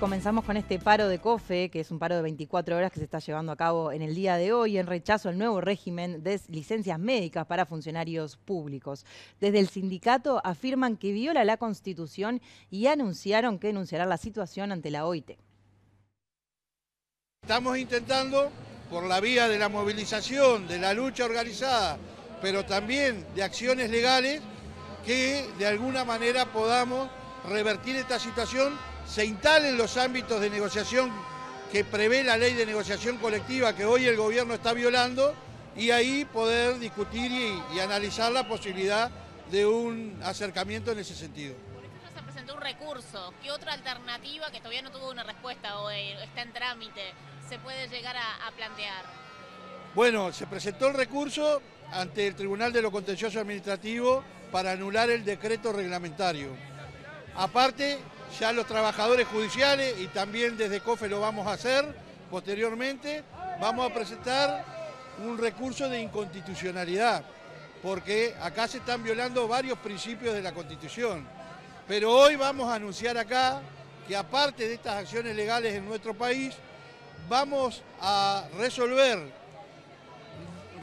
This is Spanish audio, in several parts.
comenzamos con este paro de COFE, que es un paro de 24 horas que se está llevando a cabo en el día de hoy en rechazo al nuevo régimen de licencias médicas para funcionarios públicos. Desde el sindicato afirman que viola la Constitución y anunciaron que denunciará la situación ante la OIT. Estamos intentando, por la vía de la movilización, de la lucha organizada, pero también de acciones legales, que de alguna manera podamos revertir esta situación se instalen los ámbitos de negociación que prevé la ley de negociación colectiva que hoy el gobierno está violando y ahí poder discutir y, analizar la posibilidad de un acercamiento en ese sentido. Por eso se presentó un recurso. ¿Qué otra alternativa que todavía no tuvo una respuesta o está en trámite se puede llegar a, a plantear? Bueno, se presentó el recurso ante el Tribunal de lo Contencioso Administrativo para anular el decreto reglamentario. Aparte, ya los trabajadores judiciales y también desde COFE lo vamos a hacer posteriormente, vamos a presentar un recurso de inconstitucionalidad, porque acá se están violando varios principios de la Constitución. Pero hoy vamos a anunciar acá que aparte de estas acciones legales en nuestro país, vamos a resolver,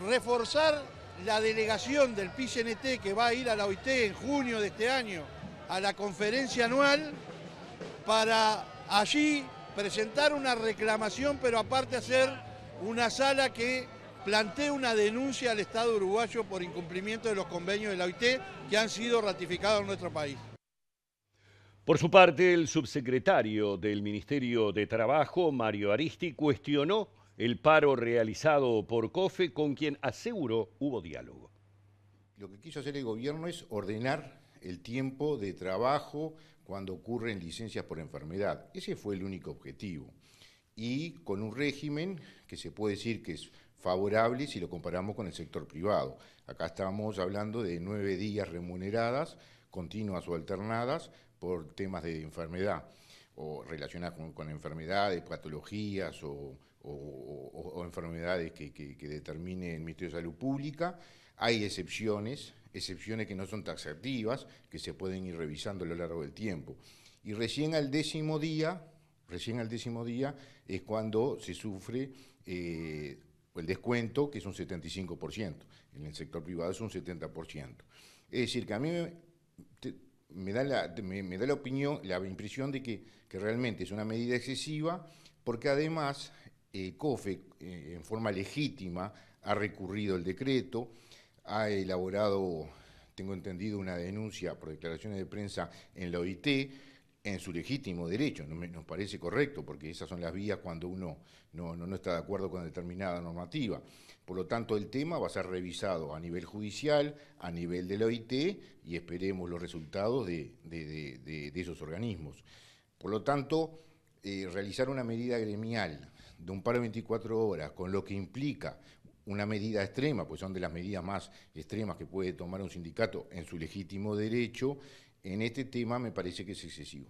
reforzar la delegación del PCNT que va a ir a la OIT en junio de este año a la conferencia anual para allí presentar una reclamación, pero aparte hacer una sala que plantee una denuncia al Estado uruguayo por incumplimiento de los convenios de la OIT que han sido ratificados en nuestro país. Por su parte, el subsecretario del Ministerio de Trabajo, Mario Aristi, cuestionó el paro realizado por COFE, con quien aseguró hubo diálogo. Lo que quiso hacer el gobierno es ordenar el tiempo de trabajo cuando ocurren licencias por enfermedad. Ese fue el único objetivo. Y con un régimen que se puede decir que es favorable si lo comparamos con el sector privado. Acá estamos hablando de nueve días remuneradas, continuas o alternadas, por temas de enfermedad o relacionadas con, enfermedades, patologías o, enfermedades que, que determine el Ministerio de Salud Pública. Hay excepciones excepciones que no son taxativas, que se pueden ir revisando a lo largo del tiempo. Y recién al décimo día, recién al décimo día es cuando se sufre eh, el descuento, que es un 75%, en el sector privado es un 70%. Es decir, que a mí me, da, la, me, da la opinión, la impresión de que, realmente es una medida excesiva, porque además eh, COFE, eh, en forma legítima, ha recurrido el decreto, ha elaborado, tengo entendido, una denuncia por declaraciones de prensa en la OIT en su legítimo derecho, nos parece correcto, porque esas son las vías cuando uno no, no, está de acuerdo con determinada normativa. Por lo tanto, el tema va a ser revisado a nivel judicial, a nivel de la OIT, y esperemos los resultados de, esos organismos. Por lo tanto, eh, realizar una medida gremial de un paro de 24 horas, con lo que implica una medida extrema, pues son de las medidas más extremas que puede tomar un sindicato en su legítimo derecho, en este tema me parece que es excesivo.